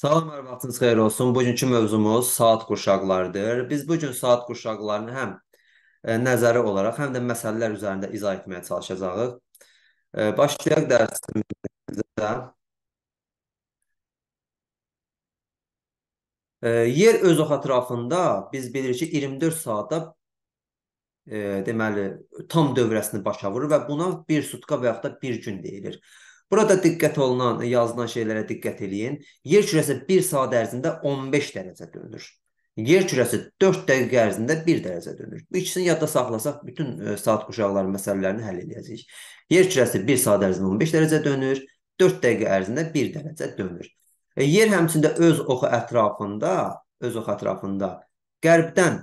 Salam, hər vaxtınız xeyir olsun. Bugünkü mövzumuz saat qurşaqlarıdır. Biz bu gün saat qurşaqlarını həm ə, e, nəzəri olaraq, həm də məsələlər üzərində izah etməyə çalışacağıq. Ə, e, başlayaq dərsimizə. E, yer öz ox ətrafında biz bilirik ki, 24 saatda ə, deməli tam dövrəsini başa vurur və buna bir sutka və yaxud da bir gün deyilir. Burada diqqət olunan, yazılan şeylərə diqqət eləyin. Yer kürəsi 1 saat ərzində 15 dərəcə dönür. Yer kürəsi 4 dəqiqə ərzində 1 dərəcə dönür. Bu ikisini yadda saxlasaq bütün e, saat quşaqları məsələlərini həll edəcəyik. Yer kürəsi 1 saat ərzində 15 dərəcə dönür, 4 dəqiqə ərzində 1 dərəcə dönür. E, yer həmçində öz oxu ətrafında, öz oxu ətrafında qərbdən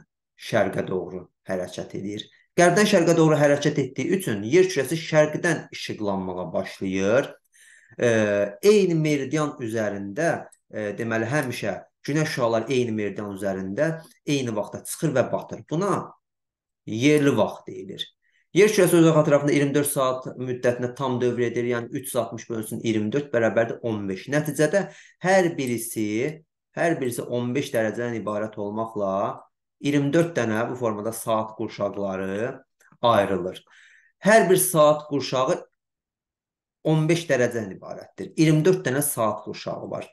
şərqə doğru hərəkət edir. Qərbdən şərqə doğru hərəkət etdiyi üçün yer kürəsi şərqdən işıqlanmağa başlayır. E, eyni meridian üzərində, e, deməli həmişə günəş şüaları eyni meridian üzərində eyni vaxtda çıxır və batır. Buna yerli vaxt deyilir. Yer kürəsi öz ətrafında 24 saat müddətində tam dövr edir. Yəni 3 saatmış bölünsün 24 bərabərdir 15. Nəticədə hər birisi hər birisi 15 dərəcədən ibarət olmaqla 24 dənə bu formada saat qurşaqları ayrılır. Hər bir saat qurşağı 15 dərəcədən ibarətdir. 24 dənə saat qurşağı var.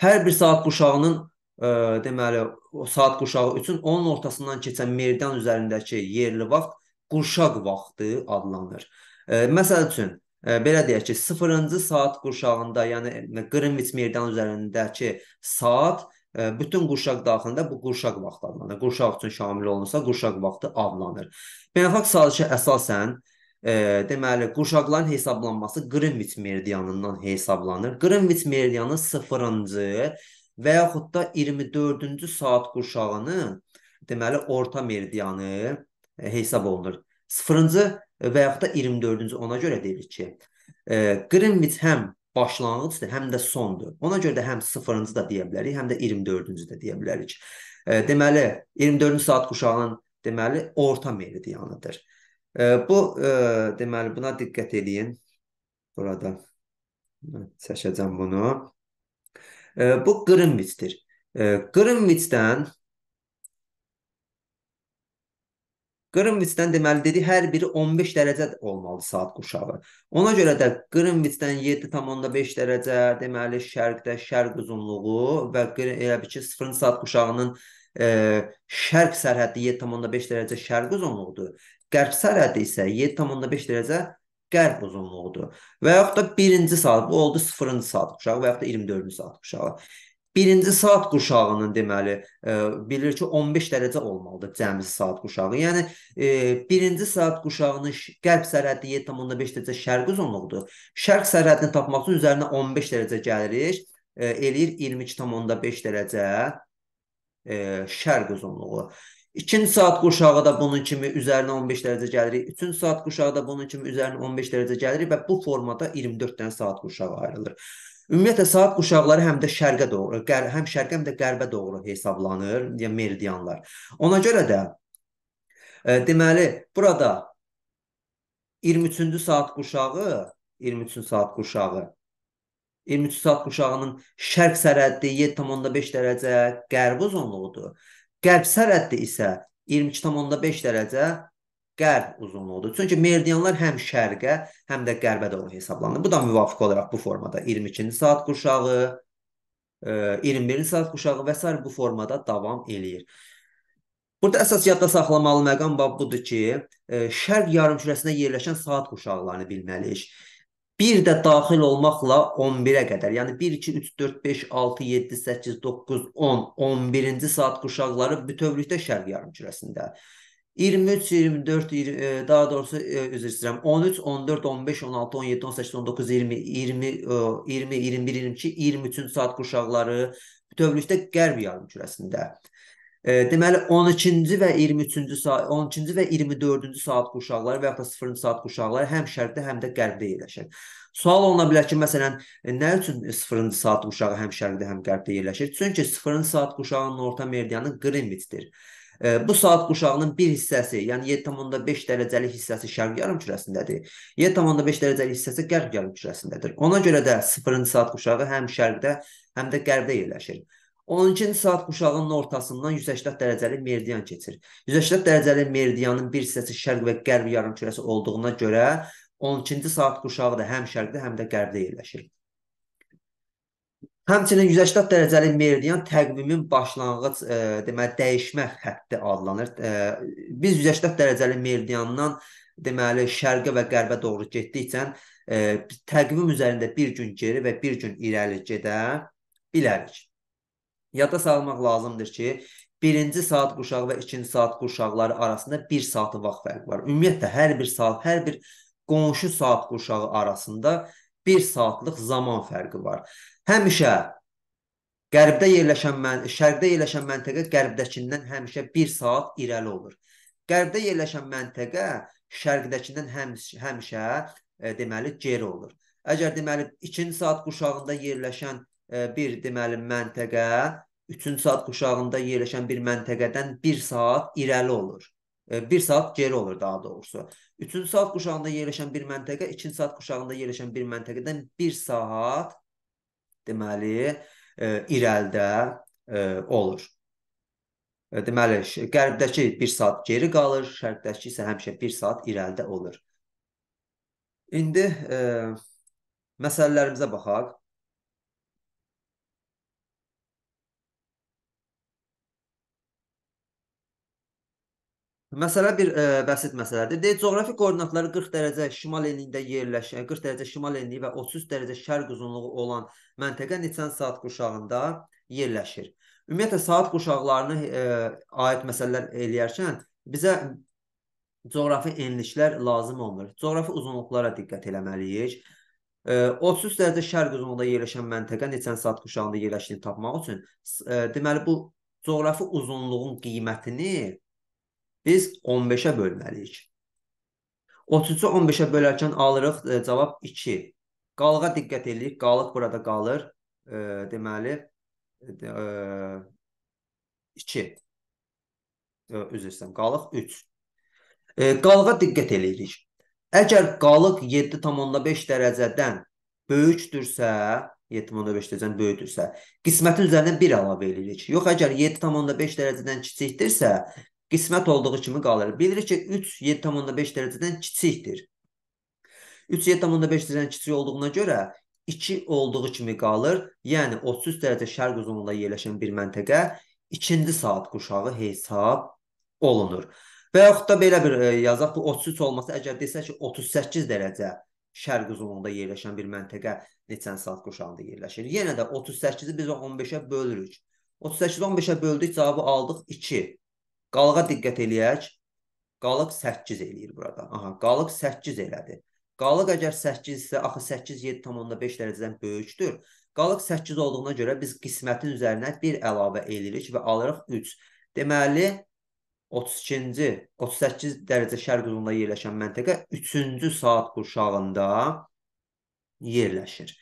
Hər bir saat qurşağının ə, e, deməli o saat qurşağı üçün onun ortasından keçən meridian üzərindəki yerli vaxt qurşaq vaxtı adlanır. Ə, e, məsəl üçün ə, e, belə deyək ki, 0-cı saat qurşağında, yəni Greenwich meridian üzərindəki saat bütün qurşaq daxilində bu qurşaq vaxtı adlanır. Qurşaq üçün şamil olunsa qurşaq vaxtı adlanır. Beynəlxalq sazişə əsasən e, deməli qurşaqların hesablanması Greenwich meridianından hesablanır. Greenwich meridianı 0-cı və yaxud da 24-cü saat qurşağının deməli orta meridianı e, hesab olunur. 0-cı və yaxud da 24-cü ona görə deyirik ki, e, Greenwich həm başlanğıcdır, həm də sondur. Ona görə də həm 0-cı da deyə bilərik, həm də 24-cü də deyə bilərik. E, deməli, 24-cü saat quşağının deməli orta meridianıdır. E, bu e, deməli buna diqqət eləyin. Burada çəkəcəm bunu. E, bu Qrınviçdir. E, Qrınviçdən Qırımviçdən deməli dedi hər biri 15 dərəcə olmalı saat qurşağı. Ona görə də Qırımviçdən 7.5 dərəcə deməli şərqdə şərq uzunluğu və elə bir ki 0 saat qurşağının e, şərq sərhədi 7.5 dərəcə şərq uzunluğudur. Qərb sərhədi isə 7.5 dərəcə qərb uzunluğudur. Və yaxud da 1-ci saat bu oldu 0-cı saat qurşağı və yaxud da 24-cü saat qurşağı birinci saat quşağının deməli e, bilir ki 15 dərəcə olmalıdır cəmi saat quşağı. Yəni e, birinci saat quşağının qərb sərhədi 7.5 dərəcə şərq uzunluqdur. Şərq sərhədini tapmaq üçün üzərinə 15 dərəcə gəlirik, e, eləyir 22.5 dərəcə e, şərq uzunluğu. İkinci saat quşağı da bunun kimi üzərinə 15 dərəcə gəlirik. Üçüncü saat quşağı da bunun kimi üzərinə 15 dərəcə gəlirik və bu formada 24 dənə saat quşağı ayrılır. Ümumiyyətlə saat quşaqları həm də şərqə doğru, qər, həm şərqə həm də qərbə doğru hesablanır, yəni meridianlar. Ona görə də e, deməli burada 23-cü saat quşağı, 23-cü saat quşağı 23 saat quşağının şərq sərhədi 7.5 dərəcə qərb uzunluğudur. Qərb sərhədi isə 22.5 dərəcə qərb uzunluğudur. Çünki meridianlar həm şərqə, həm də qərbə doğru hesablanır. Bu da müvafiq olaraq bu formada 22-ci saat qurşağı, 21-ci e, saat qurşağı və s. bu formada davam eləyir. Burada əsas yadda saxlamalı məqam bab budur ki, e, şərq yarımkürəsinə yerləşən saat qurşaqlarını bilməliyik. Bir də daxil olmaqla 11-ə qədər, yəni 1 2 3 4 5 6 7 8 9 10 11-ci saat qurşaqları bütövlükdə şərq yarımkürəsində. kürəsində 23, 24, 20, daha doğrusu e, özür istəyirəm. 13, 14, 15, 16, 17, 18, 19, 20, 20, 20, 21, 22, 23-cü saat qurşaqları bütövlükdə qərb yarımkürəsində. E, deməli 12-ci və 23-cü saat, 12-ci və 24-cü saat qurşaqları və ya da 0-cı saat qurşaqları həm şərqdə, həm də qərbdə yerləşir. Sual oluna bilər ki, məsələn, e, nə üçün 0-cı saat qurşağı həm şərqdə, həm qərbdə yerləşir? Çünki 0-cı saat qurşağının orta meridianı Greenwich-dir. Bu saat quşağının bir hissəsi, yəni 7.5 dərəcəlik hissəsi şərq yarımkürəsindədir. 7.5 dərəcəlik hissəsi qərb yarımkürəsindədir. Ona görə də 0-cı saat quşağı həm şərqdə, həm də qərbdə yerləşir. 12-ci saat quşağının ortasından 180 dərəcəli meridian keçir. 180 dərəcəli meridianın bir hissəsi şərq və qərb yarımkürəsi olduğuna görə 12-ci saat quşağı da həm şərqdə, həm də qərbdə yerləşir. Həmçinin 180 dərəcəli meridian təqvimin başlanğıc e, deməli dəyişmə xətti adlanır. E, biz 180 dərəcəli meridiandan deməli şərqə və qərbə doğru getdikcə e, təqvim üzərində bir gün geri və bir gün irəli gedə bilərik. Yada salmaq lazımdır ki, birinci saat qurşağı və ikinci saat qurşaqları arasında 1 saat vaxt fərqi var. Ümumiyyətlə hər bir saat, hər bir qonşu saat qurşağı arasında 1 saatlıq zaman fərqi var. Həmişə qərbdə yerləşən mən şərqdə yerləşən məntəqə qərbdəkindən həmişə 1 saat irəli olur. Qərbdə yerləşən məntəqə şərqdəkindən həmişə, həmişə e, deməli geri olur. Əgər deməli 2-ci saat quşağında yerləşən e, bir deməli məntəqə 3-cü saat quşağında yerləşən bir məntəqədən 1 saat irəli olur. 1 e, saat geri olur daha doğrusu. 3-cü saat quşağında yerləşən bir məntəqə 2-ci saat quşağında yerləşən bir məntəqədən 1 saat deməli e, irəlidə e, olur. E, deməli, qərbdəki 1 saat geri qalır, şərqdəki isə həmişə 1 saat irəlidə olur. İndi ə, məsələlərimizə baxaq. Məsələ bir ə, e, bəsit məsələdir. Deyə coğrafi koordinatları 40 dərəcə şimal enliyində yerləşən, 40 dərəcə şimal enliyi və 33 dərəcə şərq uzunluğu olan məntəqə Nisan saat quşağında yerləşir. Ümumiyyətlə saat quşaqlarına ə, e, aid məsələlər eləyərkən bizə coğrafi enliklər lazım olmur. Coğrafi uzunluqlara diqqət eləməliyik. 33 e, dərəcə şərq uzunluğunda yerləşən məntəqə neçən saat quşağında yerləşdiyini tapmaq üçün deməli bu coğrafi uzunluğun qiymətini biz 15-ə bölməliyik. 30-u 15-ə bölərkən alırıq e, cavab 2. Qalığa diqqət edirik. Qalıq burada qalır. E, deməli e, 2. E, üzr istəyirəm. Qalıq 3. E, qalığa diqqət edirik. Əgər qalıq 7.5 dərəcədən böyükdürsə, 7.5 dərəcədən böyükdürsə, qismətin üzərindən 1 əlavə edirik. Yox, əgər 7.5 dərəcədən kiçikdirsə, qismət olduğu kimi qalır. Bilirik ki 3 7.5 dərəcədən kiçikdir. 3 7.5 dərəcədən kiçik olduğuna görə 2 olduğu kimi qalır. Yəni 33 dərəcə şərq uzunluğunda yerləşən bir məntəqə ikinci saat quşağı hesab olunur. Və yaxud da belə bir e, yazaq bu 33 olması əgər desək ki 38 dərəcə şərq uzunluğunda yerləşən bir məntəqə neçənci saat quşağında yerləşir? Yenə də 38-i biz 15-ə bölürük. 38-i 15-ə böldük, cavabı aldıq 2. Qalığa diqqət eləyək. Qalıq 8 eləyir burada. Aha, qalıq 8 elədi. Qalıq əgər 8 isə axı 8 7.5 dərəcədən böyükdür. Qalıq 8 olduğuna görə biz qismətin üzərinə 1 əlavə edirik və alırıq 3. Deməli 32-ci 38 dərəcə şərq uzunluğunda yerləşən məntəqə 3-cü saat qurşağında yerləşir.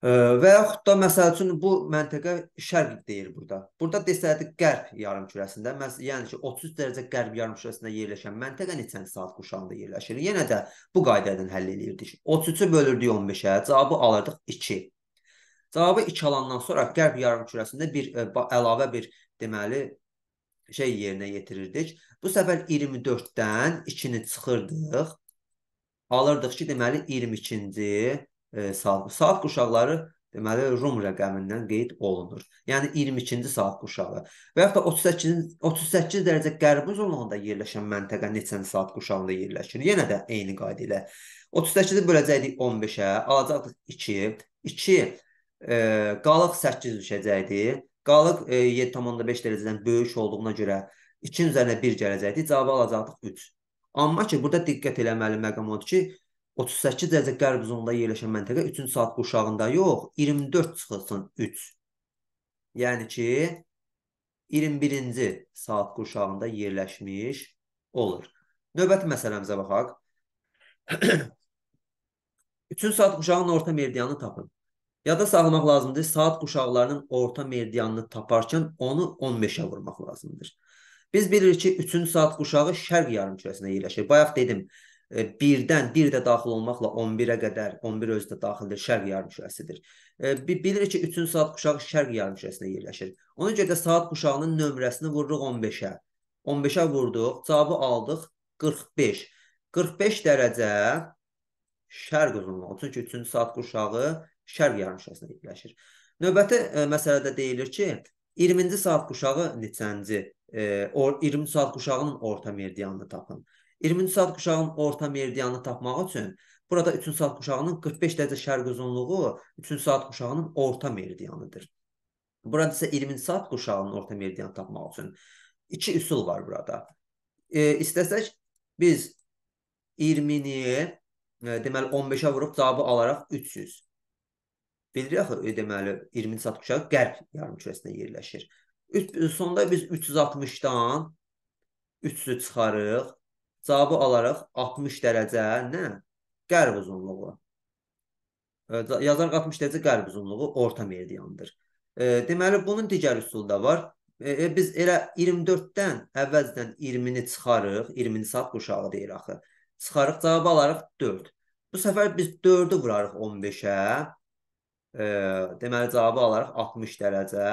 Və yaxud da məsəl üçün bu məntəqə şərq deyir burada. Burada desəydi qərb yarımkürəsində, yəni ki 30 dərəcə qərb yarımkürəsində yerləşən məntəqə neçənci saat quşağında yerləşir? Yenə də bu qaydada həll eləyirdik. 33-ü bölürdük 15-ə, cavabı alırdıq 2. Cavabı 2 alandan sonra qərb yarımkürəsində bir ə, e, əlavə bir deməli şey yerinə yetirirdik. Bu səfər 24-dən 2-ni çıxırdıq. Alırdıq ki, deməli 22-ci e, saat, saat quşaqları deməli Rum rəqəmindən qeyd olunur. Yəni 22-ci saat quşağı və ya da 38 38 dərəcə qərbi zonunda yerləşən məntəqə neçənci saat quşağında yerləşir? Yenə də eyni qayda ilə. 38-i böləcəkdik 15-ə, alacaqdıq 2. 2 e, qalıq 8 düşəcəkdi. Qalıq e, 7.5 dərəcədən böyük olduğuna görə 2 üzərinə 1 gələcəkdi. Cavabı alacaqdıq 3. Amma ki burada diqqət eləməli məqam odur ki, 38 dərəcə qərb zonunda yerləşən məntəqə 3-cü saat qurşağında yox, 24 çıxılsın 3. Yəni ki 21-ci saat qurşağında yerləşmiş olur. Növbəti məsələmizə baxaq. 3-cü saat qurşağının orta meridianını tapın. Yada saxlamaq lazımdır. Saat quşaqlarının orta medianını taparkən onu 15-ə vurmaq lazımdır. Biz bilirik ki, 3-cü saat quşağı şərq yarımkürəsində yerləşir. Bayaq dedim, E, birdən bir də daxil olmaqla 11-ə qədər, 11 özü də daxildir, şərq yarımkürəsidir. E, bilirik ki, 3-cü saat quşağı şərq yarımkürəsində yerləşir. Ona görə də saat quşağının nömrəsini vururuq 15-ə. 15-ə vurduq, cavabı aldıq 45. 45 dərəcə şərq uzunluğu. Çünki 3-cü saat quşağı şərq yarımkürəsində yerləşir. Növbəti e, məsələdə deyilir ki, 20-ci saat quşağı neçənci? E, 20 saat quşağının orta meridianını tapın. 20-ci saat quşağının orta meridianını tapmaq üçün burada 3-cü saat quşağının 45 dərəcə şərq uzunluğu 3-cü saat quşağının orta meridianıdır. Burada isə 20-ci saat quşağının orta meridianı tapmaq üçün iki üsul var burada. E, istəsək biz 20-ni e, deməli 15-ə vurub cavabı alaraq 300. Bilirik axı e, deməli 20-ci saat quşağı qərb yarımkürəsində yerləşir. 3 sonda biz 360-dan 300-ü çıxarıq. Cavabı alaraq 60 dərəcə nə? Qərb uzunluğu. E, yazaraq 60 dərəcə qərb uzunluğu orta meridiandır. E, deməli bunun digər üsulu da var. E, biz elə 24-dən əvvəldən 20-ni çıxarıq, 20-ni saat qurşağı deyir axı. Çıxarıq cavabı alarıq 4. Bu səfər biz 4-ü vurarıq 15-ə. Deməli cavabı alarıq 60 dərəcə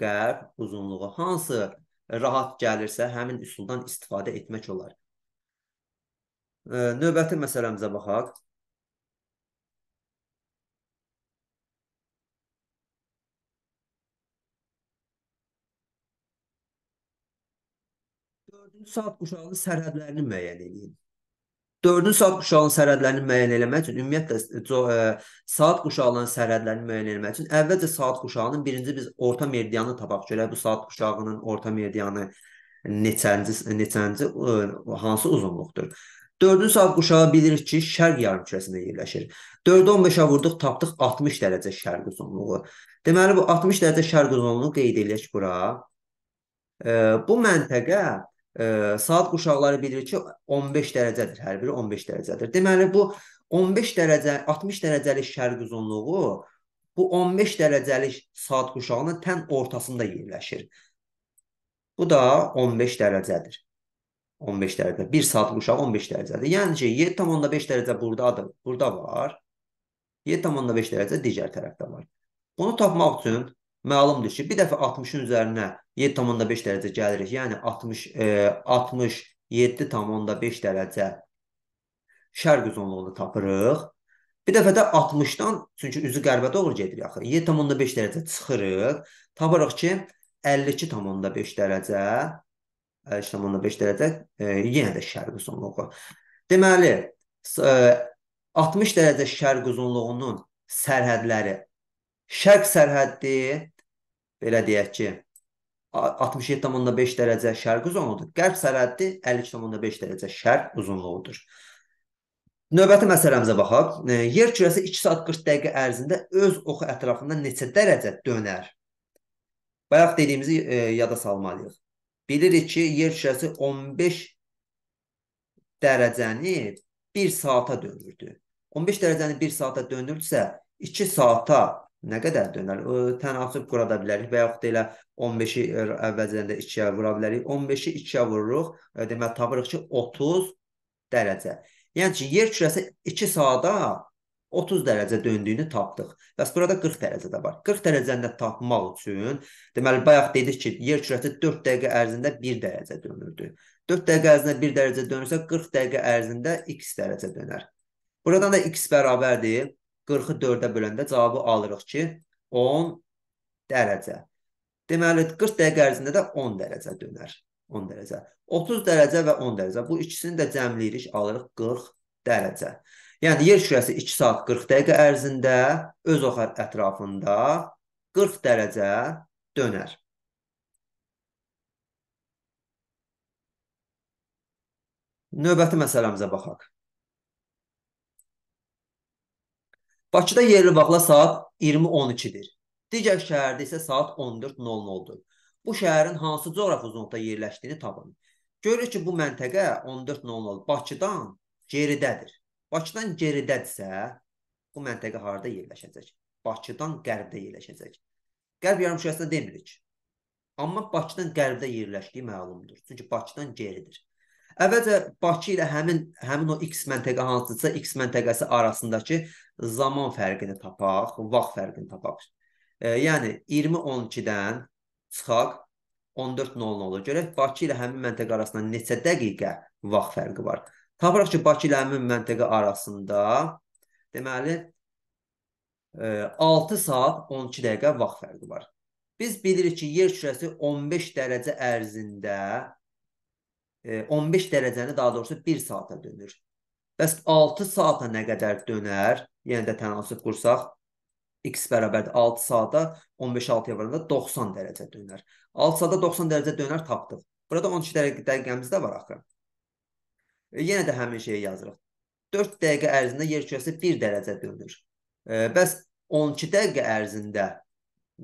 qərb uzunluğu. Hansı rahat gəlirsə həmin üsuldan istifadə etmək olar. Növbəti məsələmizə baxaq. Dördüncü saat quşağının sərhədlərini müəyyən edin. Dördüncü saat quşağının sərhədlərini müəyyən eləmək üçün, ümumiyyətlə e, e, saat quşağının sərhədlərini müəyyən eləmək üçün əvvəlcə saat quşağının birinci biz orta meridianı tapaq görək. Bu saat quşağının orta meridianı neçənci neçənci e, hansı uzunluqdur? 4-cü saat quşağı bilirik ki, şərq yarımkürəsində yerləşir. 4-ə 15-ə vurduq, tapdıq 60 dərəcə şərq uzunluğu. Deməli bu 60 dərəcə şərq uzunluğunu qeyd edək bura. E, bu məntəqə e, saat quşaqları bilir ki 15 dərəcədir, hər biri 15 dərəcədir. Deməli bu 15 dərəcə 60 dərəcəlik şərq uzunluğu bu 15 dərəcəlik saat quşağının tən ortasında yerləşir. Bu da 15 dərəcədir. 15 dərəcədə. 1 saatlıq uşaq 15 dərəcədir. Yəni ki, 7,5 dərəcə burdadır. Burada var. 7,5 dərəcə digər tərəfdə var. Bunu tapmaq üçün məlumdur ki, bir dəfə 60-ın üzərinə 7,5 dərəcə gəlirik. Yəni 60 e, 67,5 dərəcə şərq uzunluğunu tapırıq. Bir dəfə də 60-dan, çünki üzü qərbə doğru gedir axı. 7,5 dərəcə çıxırıq. Tapırıq ki, 52,5 dərəcə 5,5 dərəcə yenə də şərq uzunluğu. Deməli, 60 e, dərəcə şərq uzunluğunun sərhədləri şərq sərhədi belə deyək ki 67.5 dərəcə şərq uzunluğudur. Qərb sərhədi 52.5 dərəcə şərq uzunluğudur. Növbəti məsələmizə baxaq. E, yer kürəsi 2 saat 40 dəqiqə ərzində öz oxu ətrafında neçə dərəcə dönər? Bayaq dediyimizi e, yada salmalıyıq bilirik ki, yer şüşəsi 15 dərəcəni 1 saata dönürdü. 15 dərəcəni 1 saata döndürsə, 2 saata nə qədər dönər? Tənasüb qurada bilərik və yaxud da elə 15-i er, əvvəlcədən də 2-yə vura bilərik. 15-i 2-yə vururuq, e, demək tapırıq ki, 30 dərəcə. Yəni ki, yer kürəsi 2 saata 30 dərəcə döndüyünü tapdıq. Bəs burada 40 dərəcə də var. 40 dərəcəni də tapmaq üçün deməli bayaq dedik ki, yer kürəsi 4 dəqiqə ərzində 1 dərəcə dönürdü. 4 dəqiqə ərzində 1 dərəcə dönürsə 40 dəqiqə ərzində x dərəcə dönər. Buradan da x bərabərdir 40-ı 4-ə böləndə cavabı alırıq ki, 10 dərəcə. Deməli 40 dəqiqə ərzində də 10 dərəcə dönər. 10 dərəcə. 30 dərəcə və 10 dərəcə. Bu ikisini də cəmləyirik, alırıq 40 dərəcə. Yəni yer şürəsi 2 saat 40 dəqiqə ərzində öz oxar ətrafında 40 dərəcə dönər. Növbəti məsələmizə baxaq. Bakıda yerli vaxtla saat 20:12-dir. Digər şəhərdə isə saat 14:00-dur. Bu şəhərin hansı coğrafi zonda yerləşdiyini tapın. Görürük ki, bu məntəqə 14:00 Bakıdan geridədir. Bakıdan geridədirsə, bu məntəqə harada yerləşəcək? Bakıdan qərbdə yerləşəcək. Qərb yarımkürəsində demirik. Amma Bakıdan qərbdə yerləşdiyi məlumdur. Çünki Bakıdan geridir. Əvvəlcə Bakı ilə həmin həmin o X məntəqə hansısa X məntəqəsi arasındakı zaman fərqini tapaq, vaxt fərqini tapaq. E, yəni 20:12-dən çıxaq 14:00-a görək Bakı ilə həmin məntəqə arasında neçə dəqiqə vaxt fərqi var. Tapıraq ki, Bakı ilə həmin məntəqə arasında deməli 6 e, saat 12 dəqiqə vaxt fərqi var. Biz bilirik ki, yer kürəsi 15 dərəcə ərzində 15 e, dərəcəni daha doğrusu 1 saata dönür. Bəs 6 saata nə qədər dönər? Yenə yəni də tənasüb qursaq x bərabərdir 6 saata 15 6-ya vuranda 90 dərəcə dönər. 6 saata 90 dərəcə dönər tapdıq. Burada 12 dəqiqəmiz də var axı. E, yenə də həmin şeyi yazırıq. 4 dəqiqə ərzində yer kürəsi 1 dərəcə dönür. E, bəs 12 dəqiqə ərzində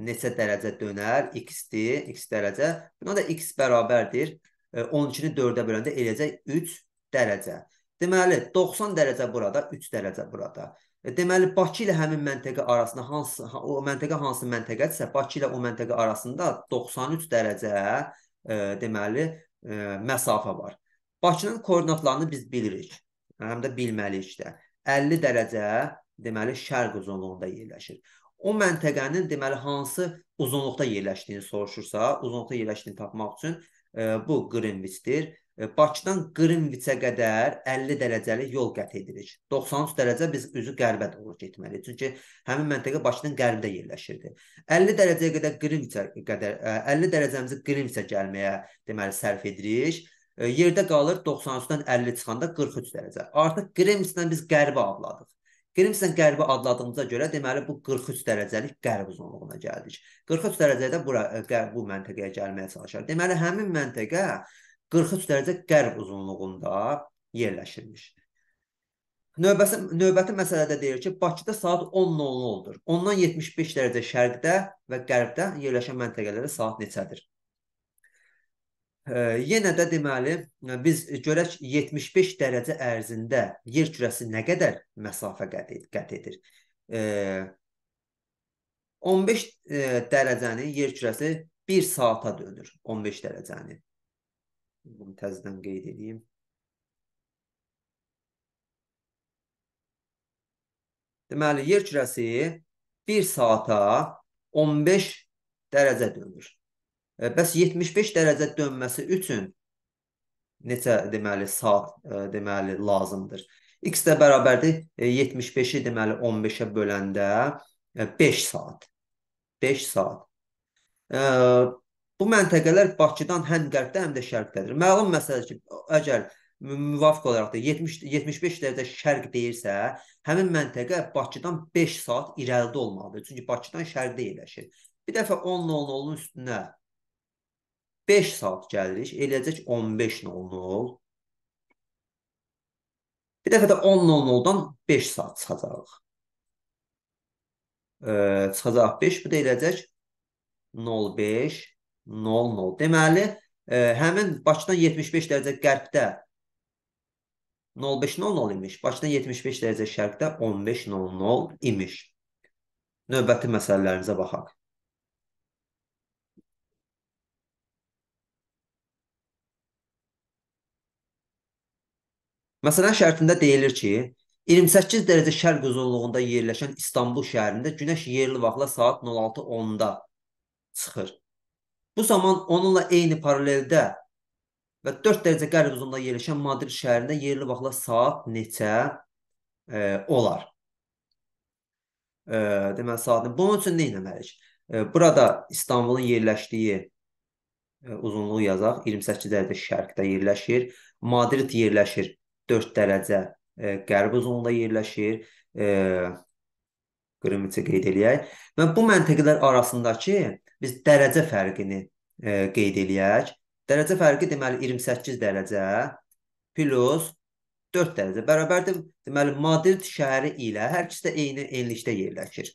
neçə dərəcə dönər? x-dir, x dərəcə. Buna da x bərabərdir 12-ni e, 4-ə böləndə eləyəcək 3 dərəcə. Deməli 90 dərəcə burada, 3 dərəcə burada. Deməli Bakı ilə həmin məntəqə arasında hansı o məntəqə hansı məntəqədirsə, Bakı ilə o məntəqə arasında 93 dərəcə e, deməli e, məsafə var. Bakının koordinatlarını biz bilirik. Həm də bilməliyik də. 50 dərəcə deməli şərq uzunluğunda yerləşir. O məntəqənin deməli hansı uzunluqda yerləşdiyini soruşursa, uzunluqda yerləşdiyini tapmaq üçün e, bu Greenwich-dir. E, Bakıdan Greenwich-ə qədər 50 dərəcəli yol qət edirik. 93 dərəcə biz üzü qərbə doğru getməliyik. Çünki həmin məntəqə Bakının qərbində yerləşirdi. 50 dərəcəyə qədər Greenwich-ə qədər 50 e, dərəcəmizi Greenwich-ə gəlməyə deməli sərf edirik E, yerdə qalır 93-dən 50 çıxanda 43 dərəcə. Artıq Qrimsdən biz qərbi adladıq. Qrimsdən qərbi adladığımıza görə deməli bu 43 dərəcəlik qərb uzunluğuna gəldik. 43 dərəcədə bura e, qərb bu məntəqəyə gəlməyə çalışır. Deməli həmin məntəqə 43 dərəcə qərb uzunluğunda yerləşirmiş. Növbəsi növbəti məsələdə deyir ki, Bakıda saat 10:00-dur. Ondan 75 dərəcə şərqdə və qərbdə yerləşən məntəqələrə saat neçədir? Yenə də deməli e, biz görək 75 dərəcə ərzində yer kürəsi nə qədər məsafə qət edir. 15 e, dərəcəni yer kürəsi 1 saata dönür 15 dərəcəni. Bunu təzədən qeyd edeyim. Deməli yer kürəsi 1 saata 15 dərəcə dönür. Bəs 75 dərəcə dönməsi üçün neçə deməli saat deməli lazımdır? X də bərabərdir 75-i e, deməli 15-ə böləndə 5 e, saat. 5 saat. Bu məntəqələr Bakıdan həm qərbdə, həm də şərqdədir. Məlum məsələdir ki, əgər müvafiq olaraq da 70 75 dərəcə şərq deyirsə, həmin məntəqə Bakıdan 5 saat irəlidə olmalıdır. Çünki Bakıdan şərqdə yerləşir. Bir dəfə 10 00-un üstünə 5 saat gəlirik. Eləyəcək 15 00. Bir dəfə də 10 00-dan 5 saat çıxacağıq. E, çıxacaq 5, bu da eləyəcək 05 00. Deməli, e, həmin Bakıdan 75 dərəcə qərbdə 05:00 imiş. Bakıdan 75 dərəcə şərqdə 15:00 imiş. Növbəti məsələlərimizə baxaq. Məsələn şərtində deyilir ki, 28 dərəcə şərq uzunluğunda yerləşən İstanbul şəhərində günəş yerli vaxtla saat 06:10-da çıxır. Bu zaman onunla eyni paraleldə və 4 dərəcə qərb uzunluğunda yerləşən Madrid şəhərində yerli vaxtla saat neçə e, olar? E, deməli saatın. Bunun üçün nə etməliyik? E, burada İstanbulun yerləşdiyi e, uzunluğu yazaq. 28 dərəcə şərqdə yerləşir. Madrid yerləşir 4 dərəcə e, qərbi zonda yerləşir. E, qırmızı qeyd eləyək. Və bu məntəqələr arasındakı biz dərəcə fərqini e, qeyd eləyək. Dərəcə fərqi deməli 28 dərəcə plus 4 dərəcə bərabərdir. Deməli Madrid şəhəri ilə hər ikisi də eyni enlikdə yerləşir.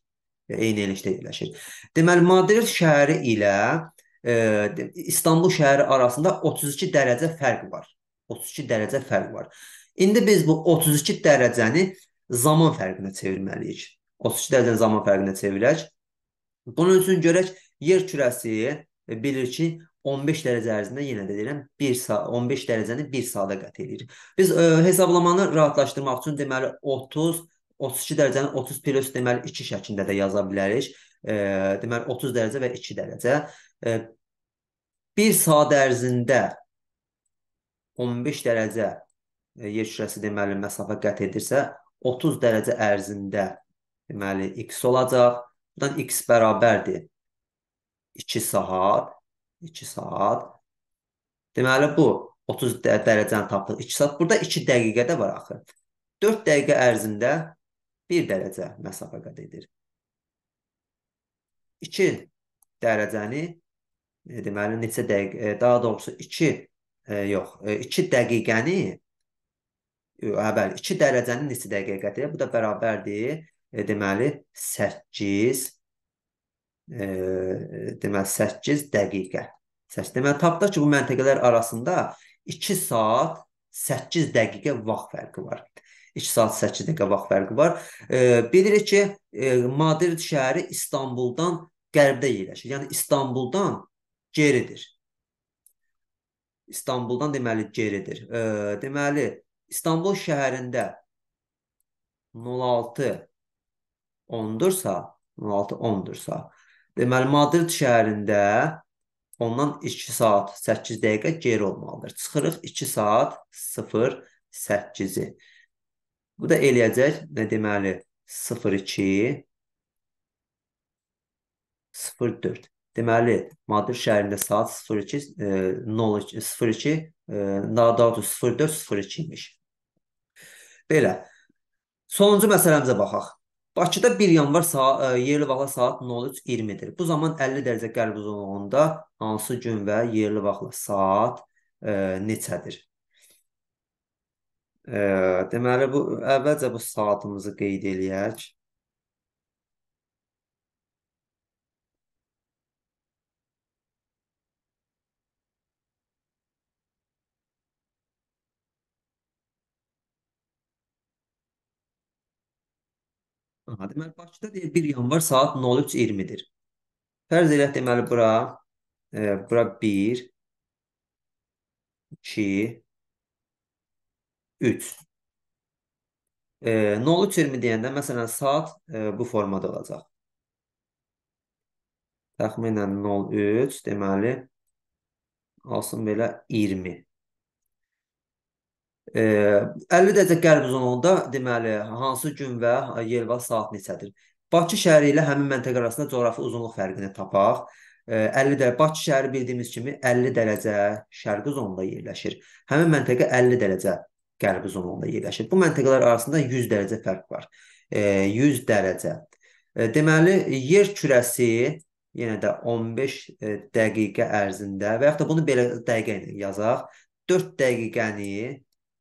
E, eyni enlikdə yerləşir. Deməli Madrid şəhəri ilə e, İstanbul şəhəri arasında 32 dərəcə fərq var. 32 dərəcə fərq var. İndi biz bu 32 dərəcəni zaman fərqinə çevirməliyik. 32 dərəcəni zaman fərqinə çevirək. Bunun üçün görək yer kürəsi e, bilir ki, 15 dərəcə ərzində yenə də deyirəm 1 saat 15 dərəcəni 1 saata qət edirik. Biz ə, e, hesablamanı rahatlaşdırmaq üçün deməli 30 32 dərəcəni 30 plus deməli 2 şəklində də yaza bilərik. E, deməli 30 dərəcə və 2 dərəcə. E, 1 saat ərzində 15 dərəcə E, yer şüşəsi deməli məsafə qət edirsə, 30 dərəcə ərzində deməli x olacaq. Buradan x bərabərdir 2 saat, 2 saat. Deməli bu 30 dərəcəni tapdıq. 2 saat burada 2 dəqiqə də var axı. 4 dəqiqə ərzində 1 dərəcə məsafə qət edir. 2 dərəcəni e, deməli neçə dəqiqə, e, daha doğrusu 2 yox, 2 dəqiqəni Bəli, 2 dərəcənin neçə dəqiqədir? Bu da bərabərdir deməli 8 e, deməli 8 e, dəqiqə. 8 deməli tapdıq ki, bu məntəqələr arasında 2 saat 8 dəqiqə vaxt fərqi var. 2 saat 8 dəqiqə vaxt fərqi var. E, bilirik ki, e, Madrid şəhəri İstanbuldan qərbdə yerləşir. Yəni İstanbuldan geridir. İstanbuldan deməli geridir. E, deməli İstanbul şəhərində 06 10-dursa, 06 10-dursa, deməli Madrid şəhərində ondan 2 saat 8 dəqiqə geri olmalıdır. Çıxırıq 2 saat 08-i. Bu da eləyəcək nə deməli 02 04. Deməli, Madrid şəhərində saat 02 e, 02 02 e, daha doğrusu 04:02 imiş. Belə. Sonuncu məsələmizə baxaq. Bakıda 1 yanvar e, saat, yerli vaxtla saat 03:20-dir. Bu zaman 50 dərəcə qərb uzunluğunda hansı gün və yerli vaxtla saat e, neçədir? E, deməli bu əvvəlcə bu saatımızı qeyd eləyək. Aha, deməli Bakıda deyir 1 yanvar saat 03:20-dir. Fərz elə deməli bura e, bura 1 2 3 e, 03:20 deyəndə məsələn saat e, bu formada olacaq. Təxminən 03 deməli alsın belə 20. 50 dərəcə qərb zonunda deməli hansı gün və yer və saat neçədir? Bakı şəhəri ilə həmin məntəqə arasında coğrafi uzunluq fərqini tapaq. 50 dərəcə Bakı şəhəri bildiyimiz kimi 50 dərəcə şərqi zonunda yerləşir. Həmin məntəqə 50 dərəcə qərbi zonunda yerləşir. Bu məntəqələr arasında 100 dərəcə fərq var. 100 dərəcə. Deməli yer kürəsi yenə də 15 e, dəqiqə ərzində və yaxud da bunu belə dəqiqə ilə yazaq. 4 dəqiqəni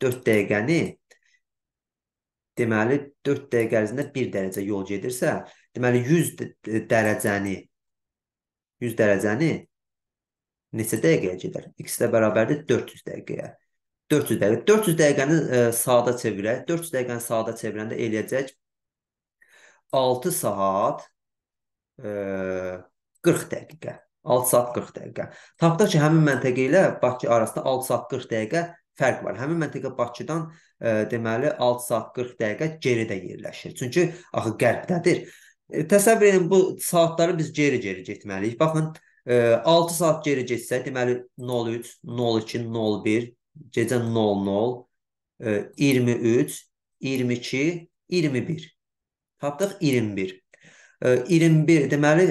4 dəqiqəni deməli 4 dəqiqə ərzində 1 dərəcə yol gedirsə, deməli 100 dərəcəni 100 dərəcəni neçə dəqiqəyə gedər? İkisi də bərabərdir 400 dəqiqəyə. 400 dəqiqə. 400 dəqiqəni ə, e, saata çevirək. 400 dəqiqəni saata çevirəndə eləyəcək 6 saat ə, e, 40 dəqiqə. 6 saat 40 dəqiqə. Tapdaq ki, həmin məntəqə ilə Bakı arasında 6 saat 40 dəqiqə fərq var. Həmin məntəqə Bakıdan ə, e, deməli 6 saat 40 dəqiqə geridə yerləşir. Çünki axı qərbdədir. E, təsəvvür edin bu saatları biz geri-geri getməliyik. Baxın, ə, e, 6 saat geri getsə, deməli 03, 02, 01, gecə 00, ə, 23, 22, 21. Tapdıq 21. 21 e, deməli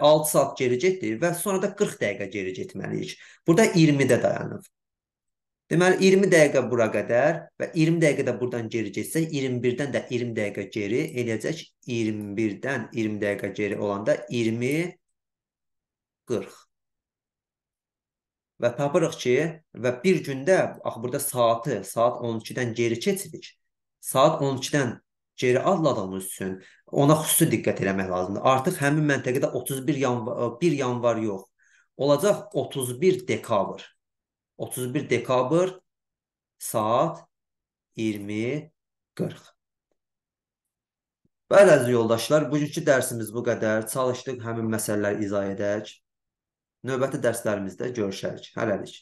6 saat geri getdik və sonra da 40 dəqiqə geri getməliyik. Burada 20-də dayanıb. Deməli 20 dəqiqə bura qədər və 20 dəqiqə də buradan geri getsək, 21-dən də 20 dəqiqə geri eləyəcək 21-dən 20 dəqiqə geri olanda 20 40. Və tapırıq ki, və bir gündə axı burada saatı, saat 12-dən geri keçirik. Saat 12-dən geri adladığımız üçün ona xüsusi diqqət eləmək lazımdır. Artıq həmin məntəqədə 31 yanvar, 1 yanvar yox, olacaq 31 dekabr. 31 dekabr saat 20:40. Bəli əziz yoldaşlar, bugünkü dərsimiz bu qədər. Çalışdıq həmin məsələləri izah edək. Növbəti dərslərimizdə görüşərik. Hələlik.